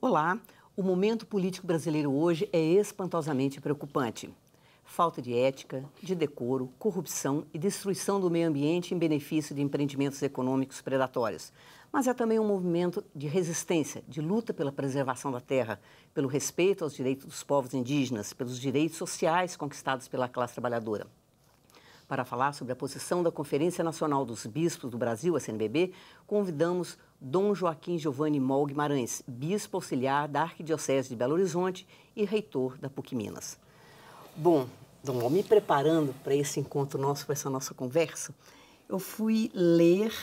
Olá, o momento político brasileiro hoje é espantosamente preocupante falta de ética, de decoro, corrupção e destruição do meio ambiente em benefício de empreendimentos econômicos predatórios. Mas é também um movimento de resistência, de luta pela preservação da terra, pelo respeito aos direitos dos povos indígenas, pelos direitos sociais conquistados pela classe trabalhadora. Para falar sobre a posição da Conferência Nacional dos Bispos do Brasil, a CNBB, convidamos Dom Joaquim Giovanni Mol Guimarães, bispo auxiliar da Arquidiocese de Belo Horizonte e reitor da PUC Minas. Bom, Dom, então, me preparando para esse encontro nosso, para essa nossa conversa, eu fui ler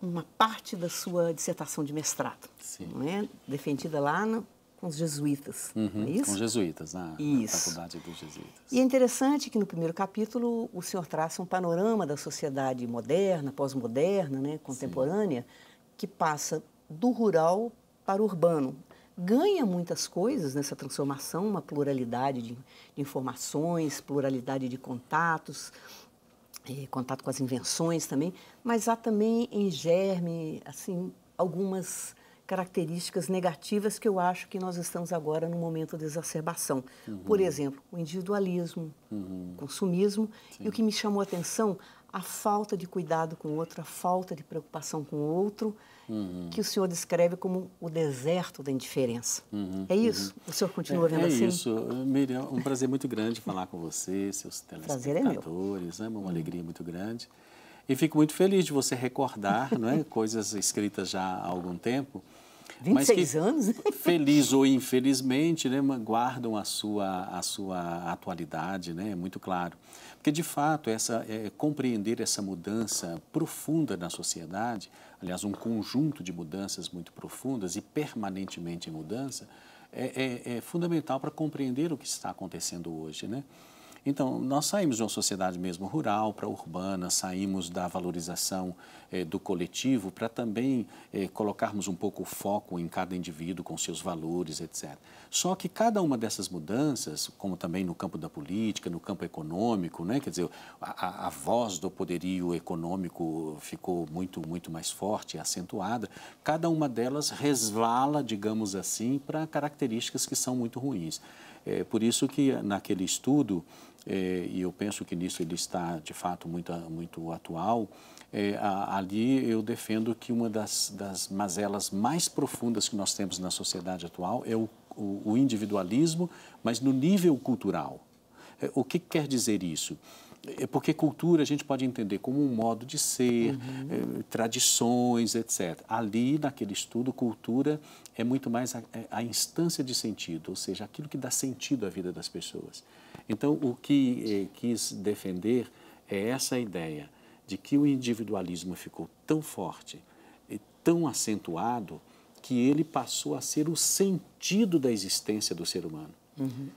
uma parte da sua dissertação de mestrado, né? defendida lá no, com os jesuítas, é uhum, é isso? Com os jesuítas, na, na, faculdade dos jesuítas. E é interessante que no primeiro capítulo o senhor traça um panorama da sociedade moderna, pós-moderna, né, contemporânea, Sim. que passa do rural para o urbano, ganha muitas coisas nessa transformação, uma pluralidade de, de informações, pluralidade de contatos, eh, contato com as invenções também, mas há também em germe assim algumas características negativas que eu acho que nós estamos agora no momento de exacerbação. Uhum. Por exemplo, o individualismo, uhum. o consumismo Sim. e o que me chamou a atenção, a falta de cuidado com o outro, a falta de preocupação com o outro, uhum. que o senhor descreve como o deserto da indiferença. Uhum. É uhum. isso? Uhum. O senhor continua é, vendo é assim? É isso. Miriam, um prazer muito grande falar com você, seus é telespectadores. É, é uma uhum. alegria muito grande. E fico muito feliz de você recordar é, coisas escritas já há algum tempo 26 que, anos? Feliz ou infelizmente, né, guardam a sua, a sua atualidade, né, é muito claro. Porque, de fato, essa, é, é, compreender essa mudança profunda na sociedade, aliás, um conjunto de mudanças muito profundas e permanentemente em mudança, é, é, é fundamental para compreender o que está acontecendo hoje, né? Então, nós saímos de uma sociedade mesmo rural para urbana, saímos da valorização eh, do coletivo para também eh, colocarmos um pouco o foco em cada indivíduo com seus valores, etc. Só que cada uma dessas mudanças, como também no campo da política, no campo econômico, né, quer dizer, a, a voz do poderio econômico ficou muito, muito mais forte, acentuada, cada uma delas resvala, digamos assim, para características que são muito ruins. É por isso que naquele estudo, é, e eu penso que nisso ele está de fato muito, muito atual, é, a, ali eu defendo que uma das, das mazelas mais profundas que nós temos na sociedade atual é o, o, o individualismo, mas no nível cultural. É, o que quer dizer isso? É porque cultura a gente pode entender como um modo de ser, uhum. Eh, tradições, etc. Ali, naquele estudo, cultura é muito mais a, é, a, instância de sentido, ou seja, aquilo que dá sentido à vida das pessoas. Então, o que eh, quis defender é essa ideia de que o individualismo ficou tão forte e tão acentuado que ele passou a ser o sentido da existência do ser humano. Uhum.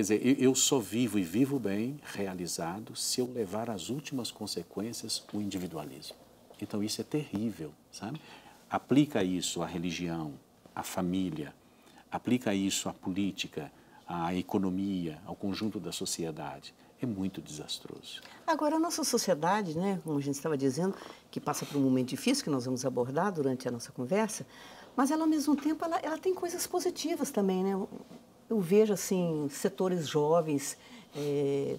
Quer dizer, eu só vivo e vivo bem, realizado, se eu levar às últimas consequências o individualismo. Então isso é terrível, sabe? Aplica isso à religião, à família, aplica isso à política, à economia, ao conjunto da sociedade. É muito desastroso. Agora, a nossa sociedade, né, como a gente estava dizendo, que passa por um momento difícil que nós vamos abordar durante a nossa conversa, mas ela, ao mesmo tempo, ela, ela tem coisas positivas também, né? eu vejo assim setores jovens é,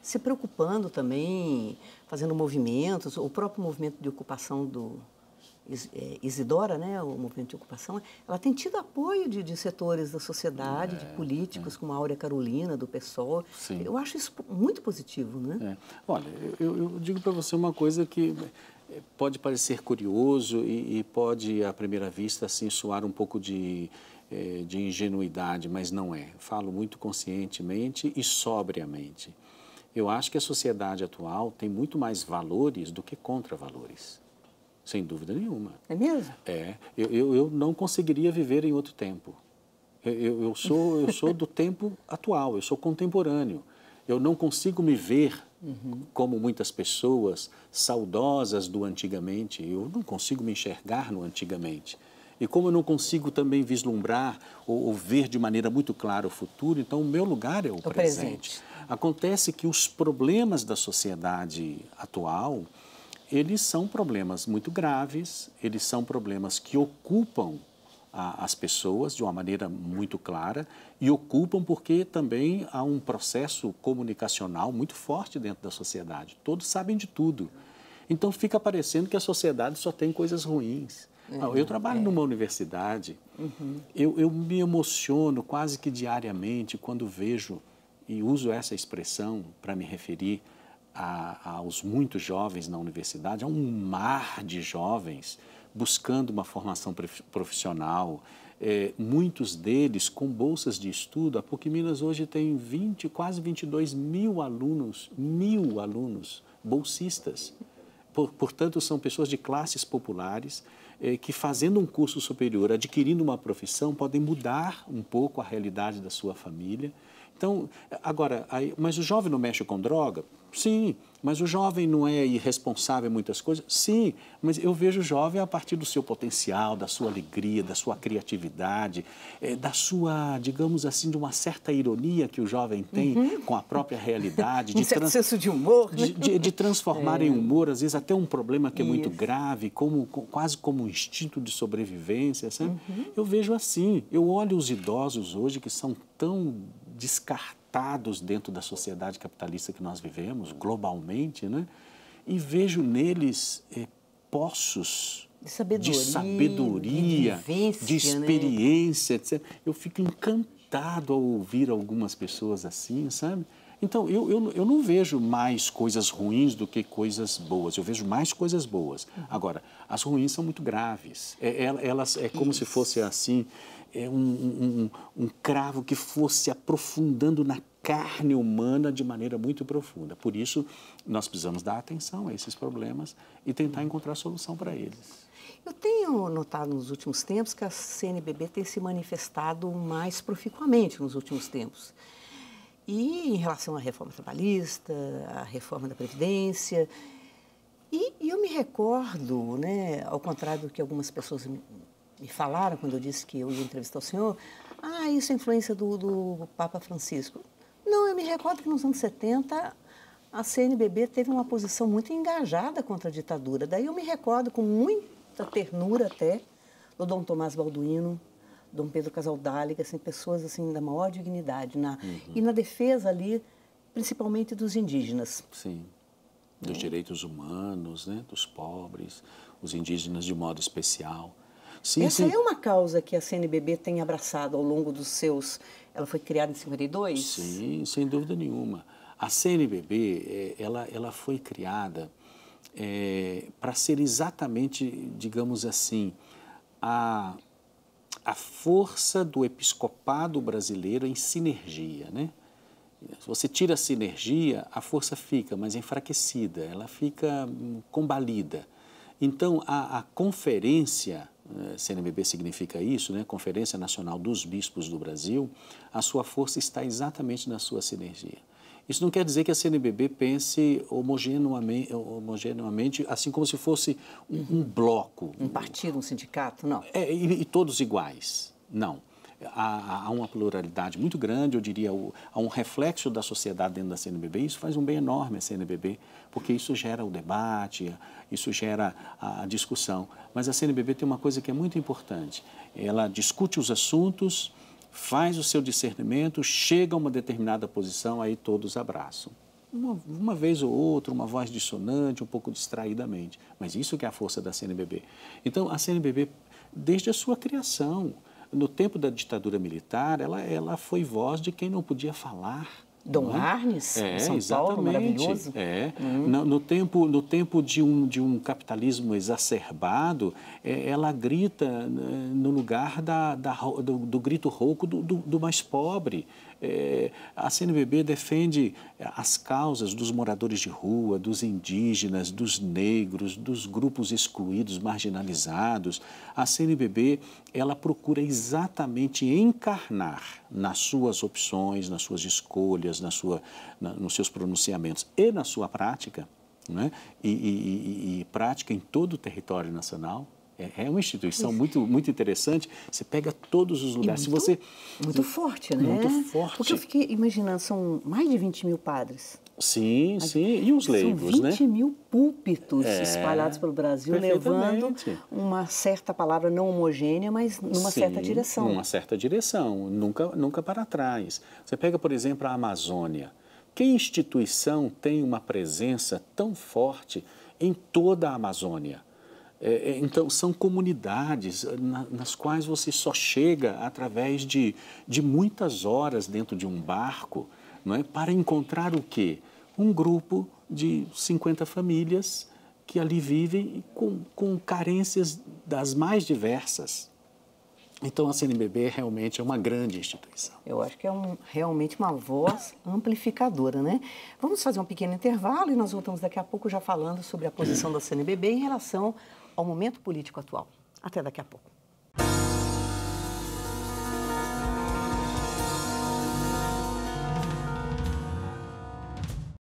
se preocupando também, fazendo movimentos. O próprio movimento de ocupação do eh, Isidora, né, o movimento de ocupação, ela tem tido apoio de, de setores da sociedade, é, de políticos, é. como a Áurea Carolina, do PSOL. Sim. Eu acho isso muito positivo. Né? É. Olha, eu, eu digo para você uma coisa que eh, pode parecer curioso e, e, pode, à primeira vista, assim, soar um pouco de é, de ingenuidade, mas não é. Falo muito conscientemente e sobriamente. Eu acho que a sociedade atual tem muito mais valores do que contra valores, Sem dúvida nenhuma. É mesmo? É. Eu, eu, eu não conseguiria viver em outro tempo. Eu, eu, sou, eu sou do tempo atual, eu sou contemporâneo. Eu não consigo me ver uhum. como muitas pessoas saudosas do antigamente. Eu não consigo me enxergar no antigamente. E como eu não consigo também vislumbrar ou, ou ver de maneira muito clara o futuro, então o meu lugar é o, o presente. presente. Acontece que os problemas da sociedade atual, eles são problemas muito graves, eles são problemas que ocupam a, as pessoas de uma maneira muito clara e ocupam porque também há um processo comunicacional muito forte dentro da sociedade. Todos sabem de tudo. Então fica parecendo que a sociedade só tem coisas ruins eu trabalho é. numa universidade, uhum. eu, eu me emociono quase que diariamente quando vejo, e uso essa expressão para me referir a, aos muitos jovens na universidade, a um mar de jovens buscando uma formação profissional, é, muitos deles com bolsas de estudo. A PUC Minas hoje tem 20, quase 22 mil alunos, mil alunos bolsistas. Por, portanto, são pessoas de classes populares eh, que fazendo um curso superior, adquirindo uma profissão, podem mudar um pouco a realidade da sua família. Então, eh, agora, aí, mas o jovem não mexe com droga? Sim, mas o jovem não é irresponsável em muitas coisas? Sim, mas eu vejo o jovem a partir do seu potencial, da sua alegria, da sua criatividade, é, da sua, digamos assim, de uma certa ironia que o jovem tem uhum. com a própria realidade. um de certo senso de humor. De, de, de transformar é. em humor, às vezes, até um problema que é Isso. muito grave, como, quase como um instinto de sobrevivência. Sabe? Uhum. Eu vejo assim. Eu olho os idosos hoje que são tão descartados estados dentro da sociedade capitalista que nós vivemos, globalmente, né? e vejo neles é, poços de sabedoria, de, sabedoria, de, vivência, de né? experiência, né? etc. Eu fico encantado ao ouvir algumas pessoas assim, sabe? Então, eu, eu, eu não vejo mais coisas ruins do que coisas boas. Eu vejo mais coisas boas. Uhum. Agora, as ruins são muito graves. É, é elas, é como Isso. se fosse assim, é um, um, um cravo que fosse aprofundando na carne humana de maneira muito profunda. Por isso, nós precisamos dar atenção a esses problemas e tentar encontrar solução para eles. Eu tenho notado nos últimos tempos que a CNBB tem se manifestado mais proficuamente nos últimos tempos e em relação à reforma trabalhista, à reforma da Previdência. E, e eu me recordo, né, ao contrário do que algumas pessoas me falaram quando eu disse que eu ia entrevistar o senhor, ah, isso é influência do, do Papa Francisco. Não, eu me recordo que nos anos 70 a CNBB teve uma posição muito engajada contra a ditadura. Daí eu me recordo com muita ternura até do Dom Tomás Balduino, Dom Pedro Casaldáliga, assim, pessoas assim da maior dignidade na uhum. e na defesa ali principalmente dos indígenas. Sim. Dos é. direitos humanos, né, dos pobres, os indígenas de modo especial. Sim, Essa sim. é uma causa que a CNBB tem abraçado ao longo dos seus. Ela foi criada em 52? Sim, sem dúvida nenhuma. A CNBB, é, ela, ela foi criada é, para ser exatamente, digamos assim, a a força do episcopado brasileiro em sinergia. Né? Se você tira a sinergia, a força fica, mas é enfraquecida, ela fica hum, combalida. Então, a, a conferência, eh, CNBB significa isso, né? Conferência Nacional dos Bispos do Brasil, a sua força está exatamente na sua sinergia. Isso não quer dizer que a CNBB pense homogeneamente, homogeneamente assim como se fosse um, um bloco. Um partido, um sindicato, não. É, e, e todos iguais, não. Há, há, uma pluralidade muito grande, eu diria, há um reflexo da sociedade dentro da CNBB. Isso faz um bem enorme à CNBB, porque isso gera o debate, isso gera a discussão. Mas a CNBB tem uma coisa que é muito importante: ela discute os assuntos faz o seu discernimento, chega a uma determinada posição, aí todos abraçam. Uma, uma, vez ou outra, uma voz dissonante, um pouco distraidamente. Mas isso que é a força da CNBB. Então, a CNBB, desde a sua criação, no tempo da ditadura militar, ela, ela foi voz de quem não podia falar Dom é? Arnes, é, São exatamente. Paulo, maravilhoso. É. Hum. No, no, tempo, no tempo de, um, de um capitalismo exacerbado, é, ela grita né, no lugar da, da do, do, grito rouco do, do, do mais pobre. É, a CNBB defende é, as causas dos moradores de rua, dos indígenas, dos negros, dos grupos excluídos, marginalizados. A CNBB ela procura exatamente encarnar nas suas opções, nas suas escolhas, na sua, na, nos seus pronunciamentos e na sua prática, né? e, e, e, e prática em todo o território nacional, é, é uma instituição muito, muito interessante. Você pega todos os lugares. Muito, Se você muito forte, né? Muito forte. Porque eu fiquei imaginando, são mais de 20 mil padres. Sim, sim. E os leigos, São né? 20 mil púlpitos é, espalhados pelo Brasil, levando uma certa palavra não homogênea, mas numa sim, certa direção. Numa certa direção, nunca, nunca para trás. Você pega, por exemplo, a Amazônia. Que instituição tem uma presença tão forte em toda a Amazônia? É, é, então, são comunidades eh, na, nas quais você só chega através de, de muitas horas dentro de um barco não é? para encontrar o quê? Um grupo de 50 famílias que ali vivem com, com carências das mais diversas. Então, a CNBB realmente é uma grande instituição. Eu acho que é um, realmente uma voz amplificadora, né? Vamos fazer um pequeno intervalo e nós voltamos daqui a pouco já falando sobre a posição da CNBB em relação ao momento político atual. Até daqui a pouco.